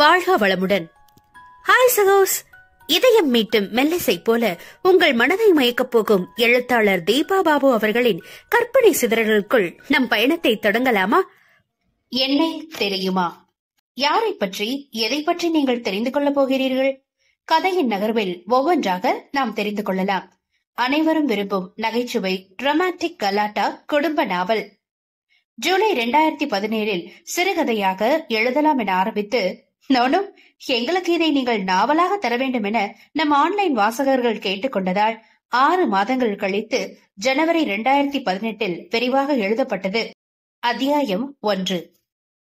வாழ்க வளமுடன் ஹாய் சகோஸ் இதயம் மீட்டும் மெல்லிசை போல உங்கள் மனதை மயக்கப் போகும் எழுத்தாளர் தீபா பாபு அவர்களின் கற்பனை சிதறல்களுக்குள் நம் பயணத்தை தொடங்கலாமா என்னை தெரியுமா யாரை பற்றி எதை பற்றி நீங்கள் தெரிந்து கொள்ளப் போகிறீர்கள் கதையின் நகர்வில் ஒவ்வொன்றாக நாம் தெரிந்து கொள்ளலாம் அனைவரும் விரும்பும் நகைச்சுவை ரொமான்டிக் கலாட்டா குடும்ப நாவல் ஜூலை இரண்டாயிரத்தி பதினேழில் சிறுகதையாக எழுதலாம் என ஆரம்பித்து நானும் எங்களுக்கு இதை நீங்கள் நாவலாக தர வேண்டும் என நம் ஆன்லைன் வாசகர்கள் கேட்டுக்கொண்டதால் ஆறு மாதங்கள் கழித்து ஜனவரி இரண்டாயிரத்தி பதினெட்டில் விரிவாக எழுதப்பட்டது அத்தியாயம் ஒன்று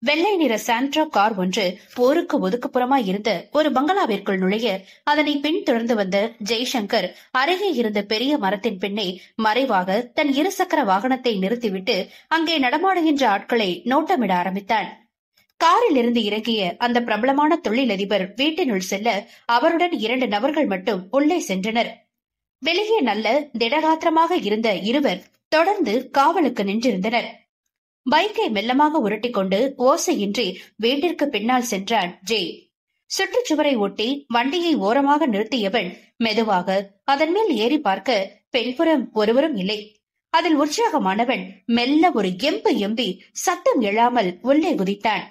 வெள்ளை நிற சாண்ட்ரா கார் ஒன்று போருக்கு ஒதுக்குப்புறமாய் இருந்த ஒரு பங்களாவிற்குள் நுழைய அதனை பின்தொடர்ந்து வந்த ஜெய்சங்கர் அருகே இருந்த பெரிய மரத்தின் பின்னே மறைவாக தன் இருசக்கர வாகனத்தை நிறுத்திவிட்டு அங்கே நடமாடுகின்ற ஆட்களை நோட்டமிட ஆரம்பித்தான் காரில் இருந்து இறங்கிய அந்த பிரபலமான தொழிலதிபர் வீட்டினுள் செல்ல அவருடன் இரண்டு நபர்கள் மட்டும் உள்ளே சென்றனர் வெளியே நல்ல திடகாத்திரமாக இருந்த இருவர் தொடர்ந்து காவலுக்கு நின்றிருந்தனர் பைக்கை மெல்லமாக கொண்டு ஓசையின்றி வீட்டிற்கு பின்னால் சென்றான் ஜெய் சுற்றுச்சுவரை ஒட்டி வண்டியை ஓரமாக நிறுத்தியவள் மெதுவாக அதன் மேல் ஏறி பார்க்க பெண்புறம் ஒருவரும் இல்லை அதில் உற்சாகமானவன் மெல்ல ஒரு எம்பு எம்பி சத்தம் எழாமல் உள்ளே குதித்தான்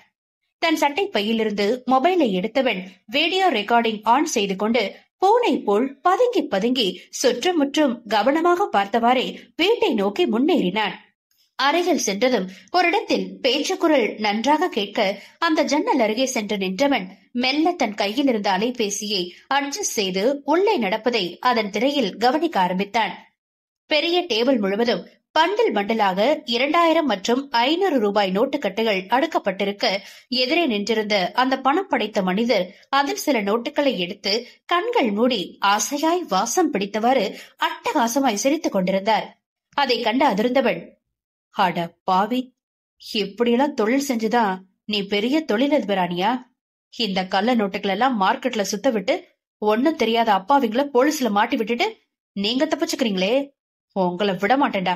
தன் சட்டை பையிலிருந்து மொபைலை எடுத்தவன் வீடியோ ரெக்கார்டிங் ஆன் செய்து கொண்டு பூனை போல் பதுங்கி பதுங்கி சுற்றுமுற்றும் கவனமாக பார்த்தவாறே வீட்டை நோக்கி முன்னேறினான் அறையில் சென்றதும் ஒரு இடத்தில் பேச்சுக்குரல் நன்றாக கேட்க அந்த ஜன்னல் அருகே சென்று நின்றவன் மெல்ல தன் கையில் இருந்த அலைபேசியை அட்ஜஸ்ட் செய்து உள்ளே நடப்பதை அதன் திரையில் கவனிக்க ஆரம்பித்தான் பெரிய டேபிள் முழுவதும் பண்டில் மண்டலாக இரண்டாயிரம் மற்றும் ஐநூறு ரூபாய் நோட்டு கட்டுகள் அடுக்கப்பட்டிருக்க எதிரே நின்றிருந்த அந்த பணம் படைத்த மனிதர் அதில் சில நோட்டுகளை எடுத்து கண்கள் மூடி ஆசையாய் வாசம் பிடித்தவாறு அட்டகாசமாய் சிரித்துக் கொண்டிருந்தார் அதை கண்டு அதிர்ந்தவள் அட பாவி இப்படியெல்லாம் தொழில் செஞ்சுதான் நீ பெரிய தொழிலதிபரானியா இந்த கள்ள நோட்டுகள் எல்லாம் மார்க்கெட்ல சுத்த விட்டு ஒன்னும் தெரியாத அப்பாவிங்கள போலீஸ்ல மாட்டி விட்டுட்டு நீங்க தப்பிச்சுக்கிறீங்களே உங்களை விட மாட்டேன்டா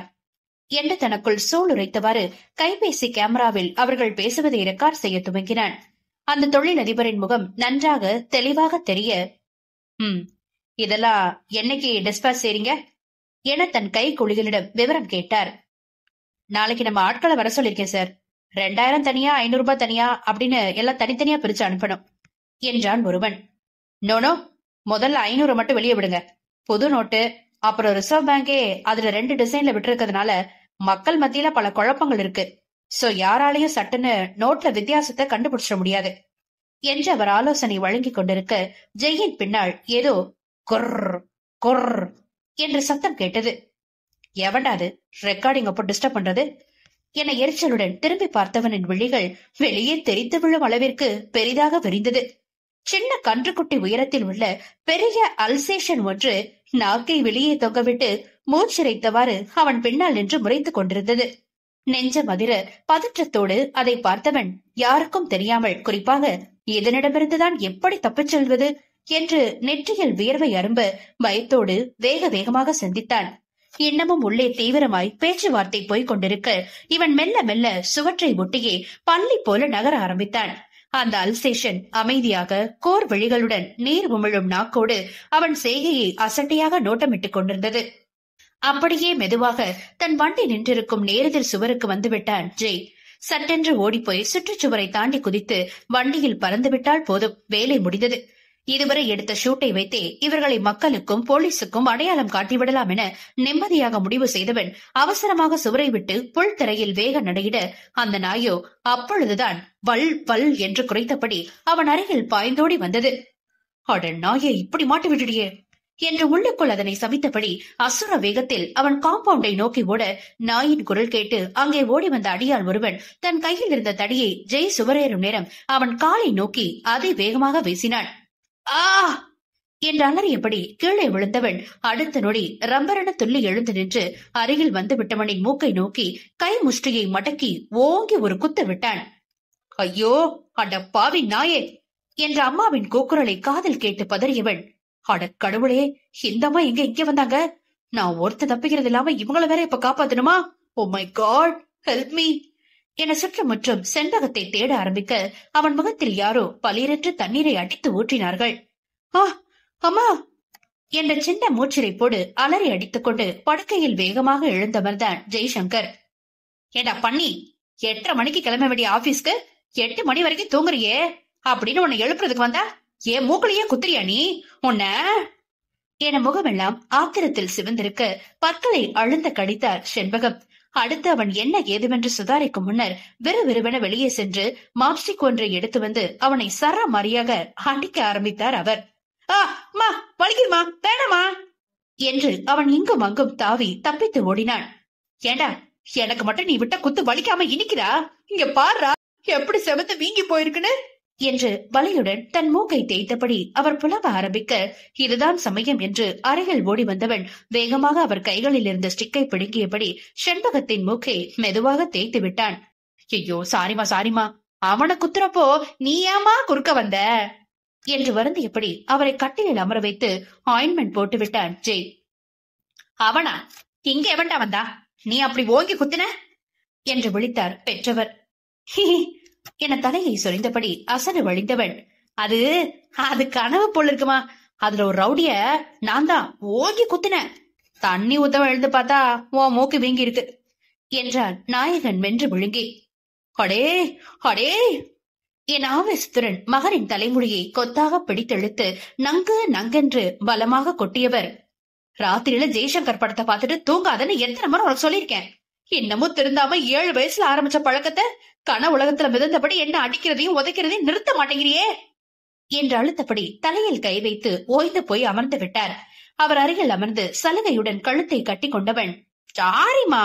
என்று தனக்குள் சூளுரைத்தவாறு கைபேசி கேமராவில் அவர்கள் பேசுவதை ரெக்கார்ட் செய்ய துவங்கினான் அந்த தொழிலதிபரின் முகம் நன்றாக தெளிவாக தெரிய இதெல்லாம் என்னைக்கு டிஸ்பாஸ் செய்றீங்க என தன் கை குழிகளிடம் விவரம் கேட்டார் நாளைக்கு நம்ம ஆட்களை வர சொல்லிருக்கேன் சார் ரெண்டாயிரம் தனியா ஐநூறு ரூபாய் தனியா அப்படின்னு எல்லாம் தனித்தனியா பிரிச்சு அனுப்பணும் என்றான் ஒருவன் நோனோ முதல்ல ஐநூறு மட்டும் வெளியே விடுங்க புது நோட்டு அப்புறம் ரிசர்வ் பேங்கே அதுல ரெண்டு டிசைன்ல விட்டுருக்கிறதுனால மக்கள் மத்தியில பல குழப்பங்கள் இருக்கு சோ யாராலையும் சட்டுன்னு நோட்ல வித்தியாசத்தை கண்டுபிடிச்சிட முடியாது என்று அவர் ஆலோசனை வழங்கி கொண்டிருக்க ஜெயின் பின்னால் ஏதோ கொர் கொர் என்று சத்தம் கேட்டது எவண்டாது ரெக்கார்டிங் அப்போ டிஸ்டர்ப் பண்றது என எரிச்சலுடன் திரும்பி பார்த்தவனின் விழிகள் வெளியே தெரிந்து விழும் அளவிற்கு பெரிதாக விரிந்தது சின்ன கன்றுக்குட்டி உயரத்தில் உள்ள பெரிய அல்சேஷன் ஒன்று நாக்கை வெளியே தொங்கவிட்டு மூச்சிறைத்தவாறு அவன் பின்னால் நின்று முறைத்து கொண்டிருந்தது நெஞ்ச மதிர பதற்றத்தோடு அதை பார்த்தவன் யாருக்கும் தெரியாமல் குறிப்பாக இதனிடமிருந்துதான் எப்படி தப்பிச் செல்வது என்று நெற்றியில் வியர்வை அரும்ப பயத்தோடு வேக வேகமாக சிந்தித்தான் இன்னமும் உள்ளே தீவிரமாய் பேச்சுவார்த்தை போய்க் கொண்டிருக்க இவன் மெல்ல மெல்ல சுவற்றை ஒட்டியே பள்ளி போல நகர ஆரம்பித்தான் அந்த அல்சேஷன் அமைதியாக கோர் விழிகளுடன் நீர் உமிழும் நாக்கோடு அவன் செய்கையை அசட்டையாக நோட்டமிட்டுக் கொண்டிருந்தது அப்படியே மெதுவாக தன் வண்டி நின்றிருக்கும் நேரெதிர் சுவருக்கு வந்துவிட்டான் ஜெய் சட்டென்று ஓடிப்போய் சுற்றுச்சுவரை தாண்டி குதித்து வண்டியில் பறந்துவிட்டால் போதும் வேலை முடிந்தது இதுவரை எடுத்த ஷூட்டை வைத்தே இவர்களை மக்களுக்கும் போலீசுக்கும் அடையாளம் காட்டிவிடலாம் என நிம்மதியாக முடிவு செய்தவன் அவசரமாக சுவரை விட்டு புல் திரையில் வேக நடையிட அந்த நாயோ அப்பொழுதுதான் வல் வல் என்று குறைத்தபடி அவன் அருகில் பாய்ந்தோடி வந்தது அட நாயை இப்படி மாட்டி விட்டுடியே என்று உள்ளுக்குள் அதனை சவித்தபடி அசுர வேகத்தில் அவன் காம்பவுண்டை நோக்கி ஓட நாயின் குரல் கேட்டு அங்கே ஓடி வந்த அடியால் ஒருவன் தன் கையில் இருந்த தடியை ஜெய் சுவரேறும் நேரம் அவன் காலை நோக்கி அதை வேகமாக வீசினான் ஆ என்று அலறியபடி கீழே விழுந்தவன் அடுத்த நொடி ரம்பரன துள்ளி எழுந்து நின்று அருகில் வந்துவிட்டவனின் மூக்கை நோக்கி கை முஷ்டியை மடக்கி ஓங்கி ஒரு குத்து விட்டான் ஐயோ அட பாவி நாயே என்ற அம்மாவின் கோக்குரலை காதல் கேட்டு பதறியவன் அட கடவுளே இந்தம்மா எங்க இங்க வந்தாங்க நான் ஒருத்த தப்பிக்கிறது இல்லாம இவங்கள வேற இப்ப காப்பாத்தணுமா oh oh my God help me என சுற்றுமுற்றும் செண்பகத்தை தேட ஆரம்பிக்க அவன் முகத்தில் யாரோ பலிரற்று தண்ணீரை அடித்து ஊற்றினார்கள் ஆ அம்மா என்ற சின்ன போடு அலறி அடித்துக்கொண்டு படுக்கையில் வேகமாக எழுந்தவர்தான் ஜெய்சங்கர் ஏண்டா பண்ணி எட்டரை மணிக்கு கிளம்ப வேண்டிய ஆபீஸ்க்கு எட்டு மணி வரைக்கும் தூங்குறியே அப்படின்னு உன்னை எழுப்புறதுக்கு வந்தா ஏன் மூக்களையே குத்திரியா நீ உன்ன என முகமெல்லாம் ஆத்திரத்தில் சிவந்திருக்க பற்களை அழுந்த கடித்தார் செண்பகம் அடுத்து அவன் என்ன ஏதுவென்று சுதாரிக்கும் முன்னர் விறுவிறுவென வெளியே சென்று மாப்ஸ்டிக் ஒன்றை எடுத்து வந்து அவனை சரமாரியாக அடிக்க ஆரம்பித்தார் அவர் ஆ வலிக்குமா வேணாமா என்று அவன் இங்கும் அங்கும் தாவி தப்பித்து ஓடினான் ஏண்டா எனக்கு மட்டும் நீ விட்ட குத்து வலிக்காம இனிக்கிறா இங்க பாருடா எப்படி செவத்து வீங்கி போயிருக்குன்னு என்று வலியுடன் தன் மூக்கை தேய்த்தபடி அவர் புலவ ஆரம்பிக்க இதுதான் சமயம் என்று அருகில் ஓடி வந்தவன் வேகமாக அவர் கைகளில் இருந்த ஸ்டிக்கை பிடுங்கியபடி செண்பகத்தின் மூக்கை மெதுவாக தேய்த்து விட்டான் ஐயோ சாரிமா சாரிமா அவனை குத்துறப்போ நீ ஏமா குறுக்க வந்த என்று வருந்தியபடி அவரை கட்டிலில் அமர வைத்து ஆயின்மெண்ட் போட்டு விட்டான் ஜெய் அவனா இங்க எவன்டா வந்தா நீ அப்படி ஓங்கி குத்தின என்று விழித்தார் பெற்றவர் என தலையை சொரிந்தபடி அசடு வழிந்தவன் அது அது கனவு போல் இருக்குமா அதுல ஒரு ரவுடிய நான் தான் ஓங்கி குத்தினேன் தண்ணி ஊத்த எழுந்து பார்த்தா ஓ மூக்கு வீங்கி இருக்கு என்றான் நாயகன் வென்று விழுங்கி அடே அடே என் ஆவேசத்துடன் மகரின் தலைமுடியை கொத்தாக பிடித்தெழுத்து நங்கு நங்கென்று பலமாக கொட்டியவர் ராத்திரியில ஜெய்சங்கர் படத்தை பார்த்துட்டு தூங்காதன்னு எத்தனை முறை உனக்கு சொல்லியிருக்கேன் இன்னமும் திருந்தாம ஏழு வயசுல ஆரம்பிச்ச பழக்கத்தை கன உலகத்துல மிதந்தபடி என்ன அடிக்கிறதையும் உதைக்கிறதையும் நிறுத்த மாட்டேங்கிறியே என்று அழுத்தபடி தலையில் கை வைத்து ஓய்ந்து போய் அமர்ந்து விட்டார் அவர் அருகில் அமர்ந்து சலுகையுடன் கழுத்தை கட்டி கொண்டவன் சாரிமா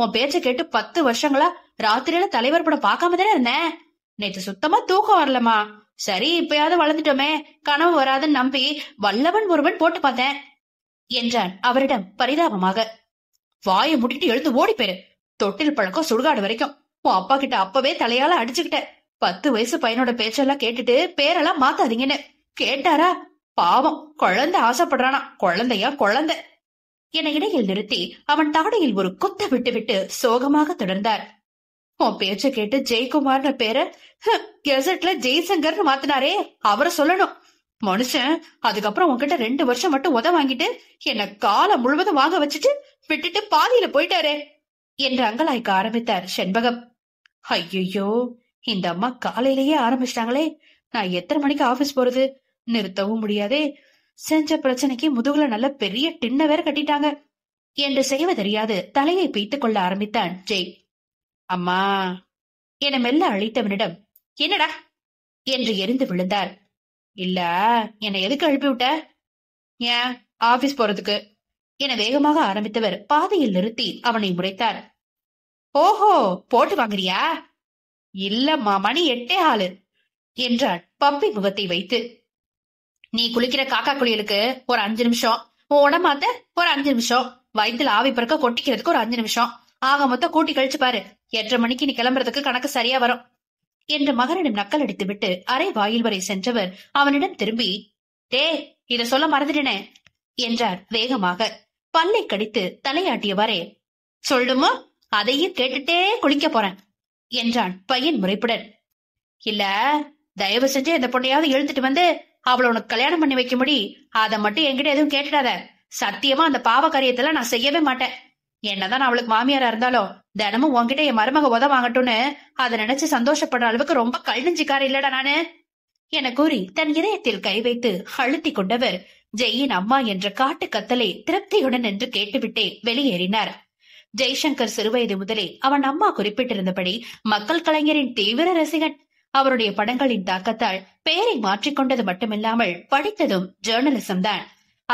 உன் பேச்ச கேட்டு பத்து வருஷங்களா ராத்திரியில தலைவர் படம் பாக்காம தானே இருந்தேன் நேற்று சுத்தமா தூக்கம் வரலமா சரி இப்பயாவது வளர்ந்துட்டோமே கனவு வராதுன்னு நம்பி வல்லவன் ஒருவன் போட்டு பார்த்தேன் என்றான் அவரிடம் பரிதாபமாக வாயை முட்டிட்டு எழுந்து ஓடி போயிரு தொட்டில் பழக்கம் சுடுகாடு வரைக்கும் உன் அப்பா கிட்ட அப்பவே தலையால அடிச்சுக்கிட்டேன் பத்து வயசு பையனோட பேச்செல்லாம் கேட்டுட்டு பேரெல்லாம் மாத்தாதீங்கன்னு கேட்டாரா பாவம் குழந்தை ஆசைப்படுறானா குழந்தையா குழந்தை என இடையில் நிறுத்தி அவன் தாடையில் ஒரு குத்த விட்டுவிட்டு சோகமாக தொடர்ந்தார் உன் பேச்ச கேட்டு ஜெயக்குமார்னு பேர கெசட்ல ஜெய்சங்கர்னு மாத்தினாரே அவரை சொல்லணும் மனுஷன் அதுக்கப்புறம் உன்கிட்ட ரெண்டு வருஷம் மட்டும் உத வாங்கிட்டு என்ன காலம் முழுவதும் வாங்க வச்சுட்டு விட்டுட்டு பாதியில போயிட்டாரே என்று அங்கலாய்க்க ஆரம்பித்தார் செண்பகம் ஐயோ இந்த அம்மா காலையிலேயே ஆரம்பிச்சிட்டாங்களே நான் எத்தனை மணிக்கு ஆபீஸ் போறது நிறுத்தவும் முடியாதே செஞ்ச பிரச்சனைக்கு முதுகுல நல்ல பெரிய டின்ன வேற கட்டிட்டாங்க என்று செய்வ தெரியாது தலையை பீத்துக் கொள்ள ஆரம்பித்தான் ஜெய் அம்மா என மெல்ல அழைத்தவனிடம் என்னடா என்று எரிந்து விழுந்தார் இல்ல என்னை எதுக்கு அழுப்பி விட்ட ஏன் ஆபீஸ் போறதுக்கு என வேகமாக ஆரம்பித்தவர் பாதையில் நிறுத்தி அவனை முறைத்தார் ஓஹோ போட்டு வாங்குறியா இல்லம்மா மணி எட்டே ஆளு என்றாள் பப்பி முகத்தை வைத்து நீ குளிக்கிற காக்கா குளியலுக்கு ஒரு அஞ்சு நிமிஷம் உன் உடம்பாத்த ஒரு அஞ்சு நிமிஷம் வயிற்றுல ஆவி பிறக்க கொட்டிக்கிறதுக்கு ஒரு அஞ்சு நிமிஷம் ஆக மொத்தம் கூட்டி கழிச்சு பாரு எட்டரை மணிக்கு நீ கிளம்புறதுக்கு கணக்கு சரியா வரும் என்று மகனிடம் நக்கல் அடித்து விட்டு அரை வாயில் வரை சென்றவர் அவனிடம் திரும்பி டே இத சொல்ல மறந்துடனே என்றார் வேகமாக பல்லை கடித்து தலையாட்டியவாறே சொல்லுமா அதையும் கேட்டுட்டே குளிக்க போறேன் என்றான் பையன் முறைப்புடன் இல்ல தயவு செஞ்சு இந்த பொண்ணையாவது எழுத்துட்டு வந்து அவளை உனக்கு கல்யாணம் பண்ணி வைக்க முடி அதை மட்டும் என்கிட்ட எதுவும் கேட்டுடாத சத்தியமா அந்த பாவ காரியத்தெல்லாம் நான் செய்யவே மாட்டேன் என்னதான் அவளுக்கு மாமியாரா இருந்தாலும் தினமும் உன்கிட்ட என் மருமக உத வாங்கட்டும்னு அதை நினைச்சு சந்தோஷப்படுற அளவுக்கு ரொம்ப கழிஞ்சிக்கார இல்லடா நானு என கூறி தன் இதயத்தில் கை வைத்து அழுத்தி கொண்டவர் ஜெயின் அம்மா என்ற காட்டு கத்தலை திருப்தியுடன் என்று கேட்டுவிட்டே வெளியேறினார் ஜெய்சங்கர் சிறுவயது முதலே அவன் அம்மா குறிப்பிட்டிருந்தபடி மக்கள் கலைஞரின் தீவிர ரசிகன் அவருடைய படங்களின் தாக்கத்தால் பெயரை மாற்றிக்கொண்டது மட்டுமில்லாமல் படித்ததும் ஜேர்னலிசம் தான்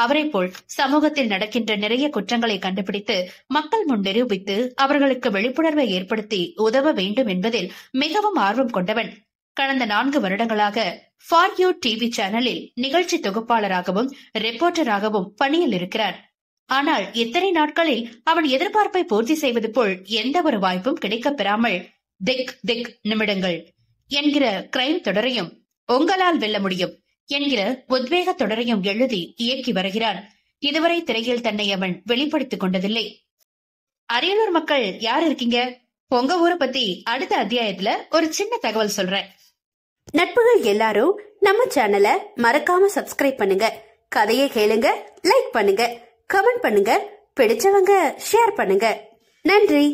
அவரை போல் சமூகத்தில் நடக்கின்ற நிறைய குற்றங்களை கண்டுபிடித்து மக்கள் முன் நிரூபித்து அவர்களுக்கு விழிப்புணர்வை ஏற்படுத்தி உதவ வேண்டும் என்பதில் மிகவும் ஆர்வம் கொண்டவன் கடந்த நான்கு வருடங்களாக ஃபார் யூ டிவி சேனலில் நிகழ்ச்சி தொகுப்பாளராகவும் ரிப்போர்ட்டராகவும் பணியில் இருக்கிறார் ஆனால் இத்தனை நாட்களில் அவன் எதிர்பார்ப்பை பூர்த்தி செய்வது போல் எந்த ஒரு வாய்ப்பும் கிடைக்கப் பெறாமல் திக் திக் நிமிடங்கள் என்கிற கிரைம் தொடரையும் உங்களால் வெல்ல முடியும் என்கிற உத்வேக தொடரையும் எழுதி இயக்கி வருகிறான் இதுவரை திரையில் தன்னை அவன் வெளிப்படுத்திக் கொண்டதில்லை அரியலூர் மக்கள் யார் இருக்கீங்க உங்க ஊரை பத்தி அடுத்த அத்தியாயத்துல ஒரு சின்ன தகவல் சொல்றேன் நட்புகள் எல்லாரும் நம்ம சேனலை மறக்காம சப்ஸ்கிரைப் பண்ணுங்க கதையை கேளுங்க லைக் பண்ணுங்க கமெண்ட் பண்ணுங்க பிடிச்சவங்க ஷேர் பண்ணுங்க நன்றி